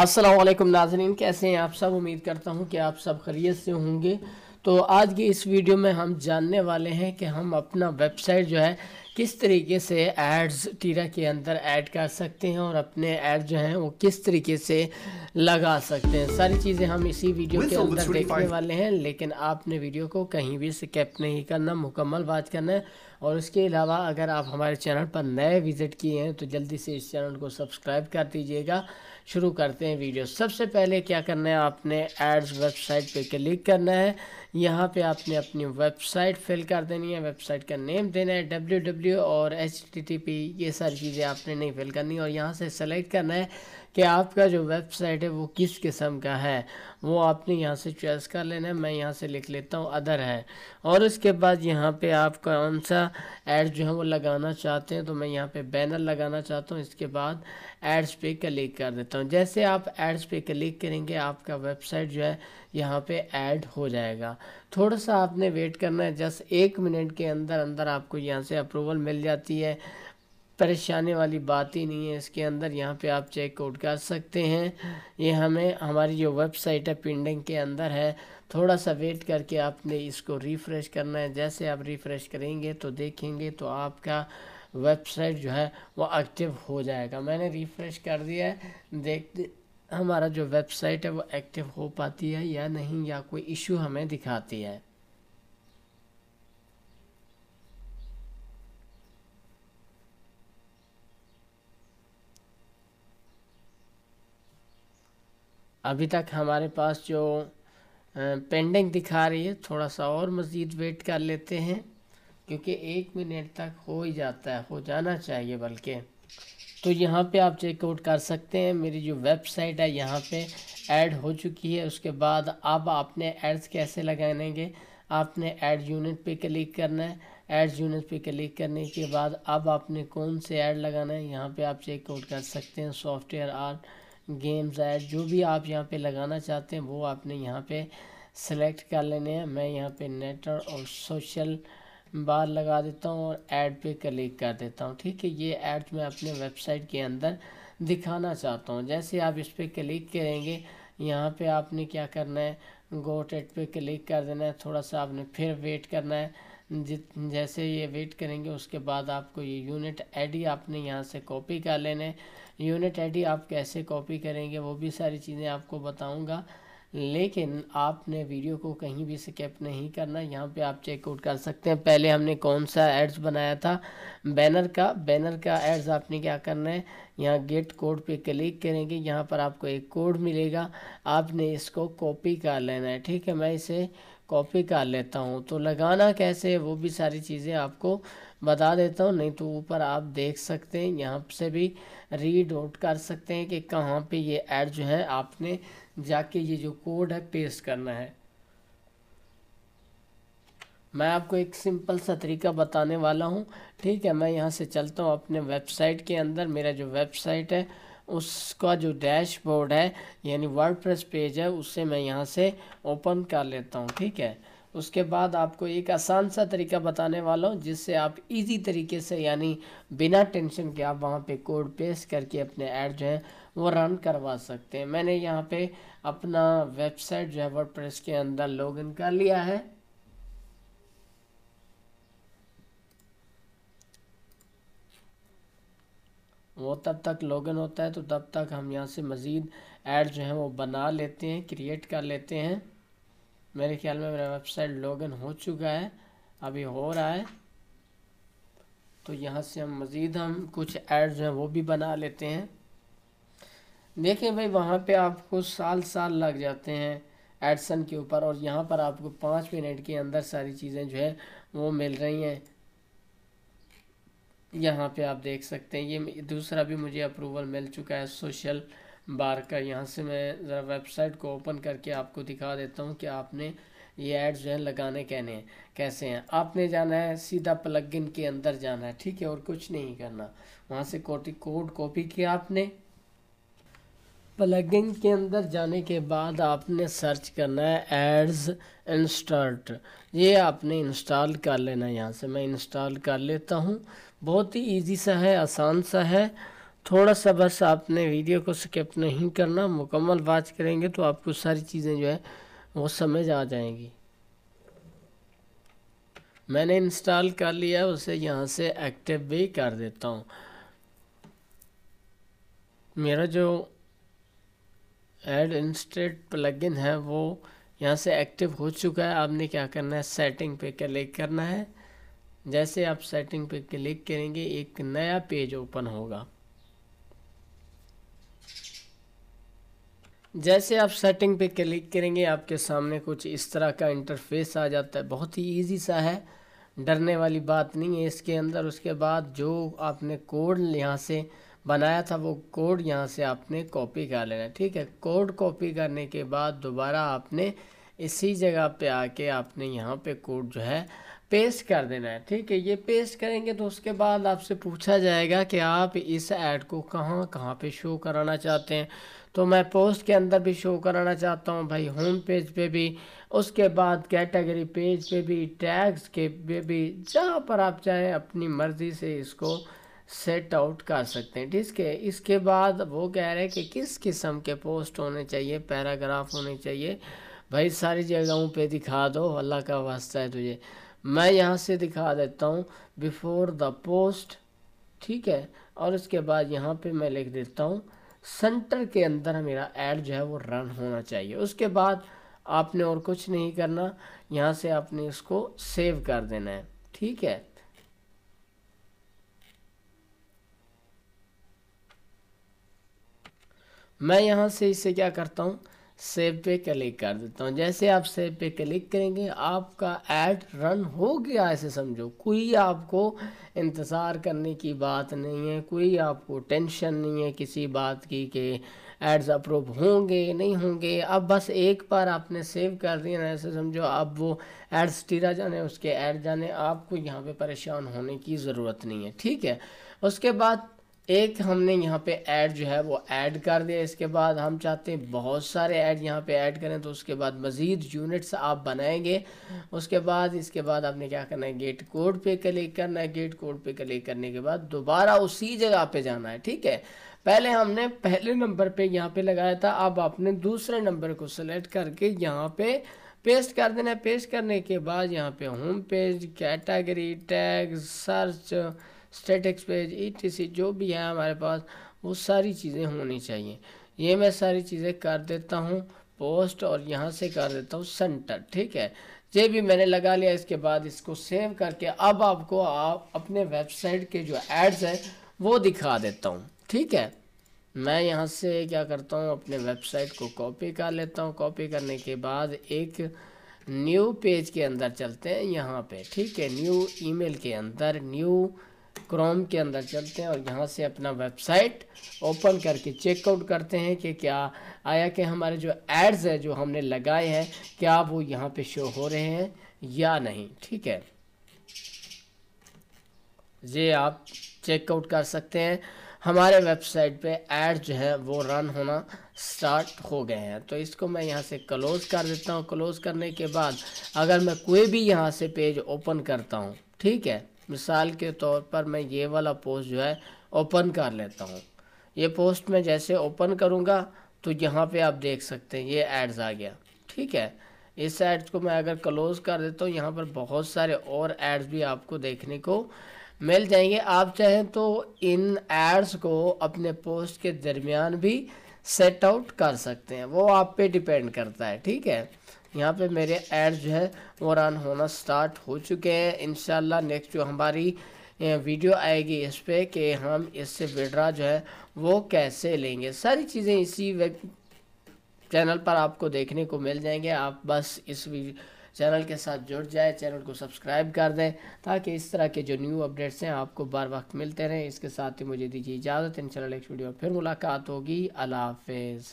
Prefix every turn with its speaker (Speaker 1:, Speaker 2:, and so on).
Speaker 1: असलम नाजरीन कैसे हैं आप सब उम्मीद करता हूं कि आप सब खरीत से होंगे तो आज की इस वीडियो में हम जानने वाले हैं कि हम अपना वेबसाइट जो है किस तरीके से एड्स टीरा के अंदर ऐड कर सकते हैं और अपने ऐड जो हैं वो किस तरीके से लगा सकते हैं सारी चीज़ें हम इसी वीडियो के अंदर देखने वाले हैं लेकिन आपने वीडियो को कहीं भी स्कैप नहीं करना मुकम्मल बात करना है और उसके अलावा अगर आप हमारे चैनल पर नए विज़िट किए हैं तो जल्दी से इस चैनल को सब्सक्राइब कर दीजिएगा शुरू करते हैं वीडियो सबसे पहले क्या करना है आपने एड्स वेबसाइट पे क्लिक करना है यहाँ पे आपने अपनी वेबसाइट फिल कर देनी है वेबसाइट का नेम देना है डब्ल्यू और एच ये सारी चीज़ें आपने नहीं फिल करनी और यहाँ से सेलेक्ट करना है कि आपका जो वेबसाइट है वो किस किस्म का है वो आपने यहाँ से चॉइस कर लेना है मैं यहाँ से लिख लेता हूँ अदर है और उसके बाद यहाँ पे आप कौन सा एड जो है वो लगाना चाहते हैं तो मैं यहाँ पे बैनर लगाना चाहता हूँ इसके बाद एड्स पे क्लिक कर देता हूँ जैसे आप एड्स पे क्लिक करेंगे आपका वेबसाइट जो है यहाँ पे ऐड हो जाएगा थोड़ा सा आपने वेट करना है जस्ट एक मिनट के अंदर अंदर आपको यहाँ से अप्रूवल मिल जाती है परेशानी वाली बात ही नहीं है इसके अंदर यहाँ पे आप चेकआउट कर सकते हैं ये हमें हमारी जो वेबसाइट है पिंडिंग के अंदर है थोड़ा सा वेट करके आपने इसको रिफ़्रेश करना है जैसे आप रिफ़्रेश करेंगे तो देखेंगे तो आपका वेबसाइट जो है वो एक्टिव हो जाएगा मैंने रिफ़्रेश कर दिया है देख हमारा जो वेबसाइट है वो एक्टिव हो पाती है या नहीं या कोई इशू हमें दिखाती है अभी तक हमारे पास जो पेंडिंग दिखा रही है थोड़ा सा और मज़ीद वेट कर लेते हैं क्योंकि एक मिनट तक हो ही जाता है हो जाना चाहिए बल्कि तो यहाँ पे आप चेकआउट कर सकते हैं मेरी जो वेबसाइट है यहाँ पे ऐड हो चुकी है उसके बाद अब आपने एड्स कैसे लगाएंगे आपने ऐड यूनिट पे क्लिक करना है एड्स यूनिट पे क्लिक करने के बाद अब आपने कौन से ऐड लगाना है यहाँ पे आप चेकआउट कर सकते हैं सॉफ्टवेयर आर्ट गेम्स है जो भी आप यहाँ पे लगाना चाहते हैं वो आपने यहाँ पे सेलेक्ट कर लेने हैं मैं यहाँ पे नेट और सोशल बार लगा देता हूँ और ऐड पे क्लिक कर देता हूँ ठीक है ये ऐड मैं अपने वेबसाइट के अंदर दिखाना चाहता हूँ जैसे आप इस पर क्लिक करेंगे यहाँ पे आपने क्या करना है गोट एड पे क्लिक कर देना है थोड़ा सा आपने फिर वेट करना है जित जैसे ये वेट करेंगे उसके बाद आपको ये यूनिट आईडी आपने यहाँ से कॉपी कर लेने यूनिट आईडी आप कैसे कॉपी करेंगे वो भी सारी चीज़ें आपको बताऊँगा लेकिन आपने वीडियो को कहीं भी स्केप नहीं करना यहाँ पे आप चेकआउट कर सकते हैं पहले हमने कौन सा एड्स बनाया था बैनर का बैनर का एड्स आपने क्या करना है यहाँ गेट कोड पे क्लिक करेंगे यहाँ पर आपको एक कोड मिलेगा आपने इसको कॉपी कर लेना है ठीक है मैं इसे कॉपी कर लेता हूँ तो लगाना कैसे है वो भी सारी चीज़ें आपको बता देता हूँ नहीं तो ऊपर आप देख सकते हैं यहाँ से भी रीड आउट कर सकते हैं कि कहाँ पे ये ऐड जो है आपने जाके ये जो कोड है पेस्ट करना है मैं आपको एक सिंपल सा तरीका बताने वाला हूँ ठीक है मैं यहाँ से चलता हूँ अपने वेबसाइट के अंदर मेरा जो वेबसाइट है उसका जो डैशबोर्ड है यानी वर्डप्रेस पेज है उससे मैं यहाँ से ओपन कर लेता हूँ ठीक है उसके बाद आपको एक आसान सा तरीका बताने वाला हूँ जिससे आप इजी तरीके से यानी बिना टेंशन के आप वहाँ पे कोड पेस्ट करके अपने ऐड जो है वो रन करवा सकते हैं मैंने यहाँ पे अपना वेबसाइट जो है वर्डप्रेस के अंदर लॉगिन कर लिया है वो तब तक लॉगिन होता है तो तब तक हम यहाँ से मज़ीद ऐड जो है वो बना लेते हैं क्रिएट कर लेते हैं मेरे ख्याल में मेरा वेबसाइट लॉगिन हो चुका है अभी हो रहा है तो यहाँ से हम मज़ीद हम कुछ ऐड जो हैं वो भी बना लेते हैं देखें भाई वहाँ पे आपको साल साल लग जाते हैं एडसन के ऊपर और यहाँ पर आपको पाँच मिनट के अंदर सारी चीज़ें जो है वो मिल रही हैं यहाँ पे आप देख सकते हैं ये दूसरा भी मुझे अप्रूवल मिल चुका है सोशल बार का यहाँ से मैं ज़रा वेबसाइट को ओपन करके आपको दिखा देता हूँ कि आपने ये एड्स जो है लगाने कहने हैं कैसे हैं आपने जाना है सीधा प्लगइन के अंदर जाना है ठीक है और कुछ नहीं करना वहाँ से कोटी कोड कॉपी किया आपने प्लगइन के अंदर जाने के बाद आपने सर्च करना है एड्स इंस्टॉल्ट ये आपने इंस्टॉल कर लेना है यहाँ से मैं इंस्टॉल कर लेता हूँ बहुत ही ईजी सा है आसान सा है थोड़ा सा बस आपने वीडियो को स्किप नहीं करना मुकम्मल वाच करेंगे तो आपको सारी चीज़ें जो है वो समझ आ जाएंगी मैंने इंस्टॉल कर लिया उसे यहाँ से एक्टिव भी कर देता हूँ मेरा जो एड इंस्टेट प्लगइन है वो यहाँ से एक्टिव हो चुका है आपने क्या करना है सेटिंग पे क्लिक करना है जैसे आप सेटिंग पे क्लिक करेंगे एक नया पेज ओपन होगा जैसे आप सेटिंग पे क्लिक करेंगे आपके सामने कुछ इस तरह का इंटरफेस आ जाता है बहुत ही इजी सा है डरने वाली बात नहीं है इसके अंदर उसके बाद जो आपने कोड यहाँ से बनाया था वो कोड यहाँ से आपने कॉपी कर लेना है ठीक है कोड कॉपी करने के बाद दोबारा आपने इसी जगह पे आके आपने यहाँ पे कोड जो है पेस्ट कर देना है ठीक है ये पेस्ट करेंगे तो उसके बाद आपसे पूछा जाएगा कि आप इस ऐड को कहाँ कहाँ पे शो कराना चाहते हैं तो मैं पोस्ट के अंदर भी शो कराना चाहता हूँ भाई होम पेज पे भी उसके बाद कैटेगरी पेज पे भी टैग्स के पे भी जहाँ पर आप चाहें अपनी मर्ज़ी से इसको सेट आउट कर सकते हैं ठीक है इसके बाद वो कह रहे हैं कि किस किस्म के पोस्ट होने चाहिए पैराग्राफ होने चाहिए भाई सारी जगहों पे दिखा दो अल्लाह का वास्ता है तुझे मैं यहाँ से दिखा देता हूँ बिफोर द पोस्ट ठीक है और इसके बाद यहाँ पे मैं लिख देता हूँ सेंटर के अंदर मेरा ऐड जो है वो रन होना चाहिए उसके बाद आपने और कुछ नहीं करना यहाँ से आपने इसको सेव कर देना है ठीक है मैं यहाँ से इसे क्या करता हूँ सेव पे क्लिक कर देता हूँ जैसे आप सेव पे क्लिक करेंगे आपका ऐड रन हो गया ऐसे समझो कोई आपको इंतज़ार करने की बात नहीं है कोई आपको टेंशन नहीं है किसी बात की कि एड्स अप्रूव होंगे नहीं होंगे अब बस एक बार आपने सेव कर दिया ऐसे समझो अब वो एड्स टीरा जाने उसके ऐड जाने आपको यहाँ पे परेशान होने की ज़रूरत नहीं है ठीक है उसके बाद एक हमने यहाँ पे ऐड जो है वो ऐड कर दिया इसके बाद हम चाहते हैं बहुत सारे ऐड यहाँ पे ऐड करें तो उसके बाद मज़ीद यूनिट्स आप बनाएंगे उसके बाद इसके बाद आपने क्या करना है गेट कोड पे क्लिक करना है गेट कोड पे क्लिक करने के बाद दोबारा उसी जगह पे जाना है ठीक है पहले हमने पहले नंबर पे यहाँ पे लगाया था अब आपने दूसरे नंबर को सिलेक्ट करके यहाँ पे पेस्ट कर देना है पेस्ट करने के बाद यहाँ पर home page category tag search statics page ई जो भी है हमारे पास वो सारी चीज़ें होनी चाहिए ये मैं सारी चीज़ें कर देता हूँ पोस्ट और यहाँ से कर देता हूँ सेंटर ठीक है ये भी मैंने लगा लिया इसके बाद इसको सेव करके अब आपको आप अपने वेबसाइट के जो एड्स हैं वो दिखा देता हूँ ठीक है मैं यहाँ से क्या करता हूँ अपने वेबसाइट को कॉपी कर लेता हूँ कॉपी करने के बाद एक न्यू पेज के अंदर चलते हैं यहाँ पे ठीक है न्यू ईमेल के अंदर न्यू क्रोम के अंदर चलते हैं और यहाँ से अपना वेबसाइट ओपन करके चेकआउट करते हैं कि क्या आया कि हमारे जो एड्स है जो हमने लगाए हैं क्या वो यहाँ पे शो हो रहे हैं या नहीं ठीक है ये आप चेकआउट कर सकते हैं हमारे वेबसाइट पे एड जो है वो रन होना स्टार्ट हो गए हैं तो इसको मैं यहाँ से क्लोज़ कर देता हूँ क्लोज़ करने के बाद अगर मैं कोई भी यहाँ से पेज ओपन करता हूँ ठीक है मिसाल के तौर पर मैं ये वाला पोस्ट जो है ओपन कर लेता हूँ ये पोस्ट मैं जैसे ओपन करूँगा तो यहाँ पे आप देख सकते हैं ये एड्स आ गया ठीक है इस एड्स को मैं अगर क्लोज कर देता हूँ यहाँ पर बहुत सारे और एड्स भी आपको देखने को मिल जाएंगे आप चाहें तो इन एड्स को अपने पोस्ट के दरमियान भी सेट आउट कर सकते हैं वो आप पे डिपेंड करता है ठीक है यहाँ पे मेरे एड्स जो है वो रन होना स्टार्ट हो चुके हैं इन नेक्स्ट जो हमारी वीडियो आएगी इस पर कि हम इससे विड्रा जो है वो कैसे लेंगे सारी चीज़ें इसी वेब चैनल पर आपको देखने को मिल जाएंगे आप बस इस चैनल के साथ जुड़ जाए चैनल को सब्सक्राइब कर दें ताकि इस तरह के जो न्यू अपडेट्स हैं आपको बार वक्त मिलते रहें इसके साथ ही मुझे दीजिए इजाज़त इन नेक्स्ट वीडियो फिर मुलाकात होगी अल्लाह हाफ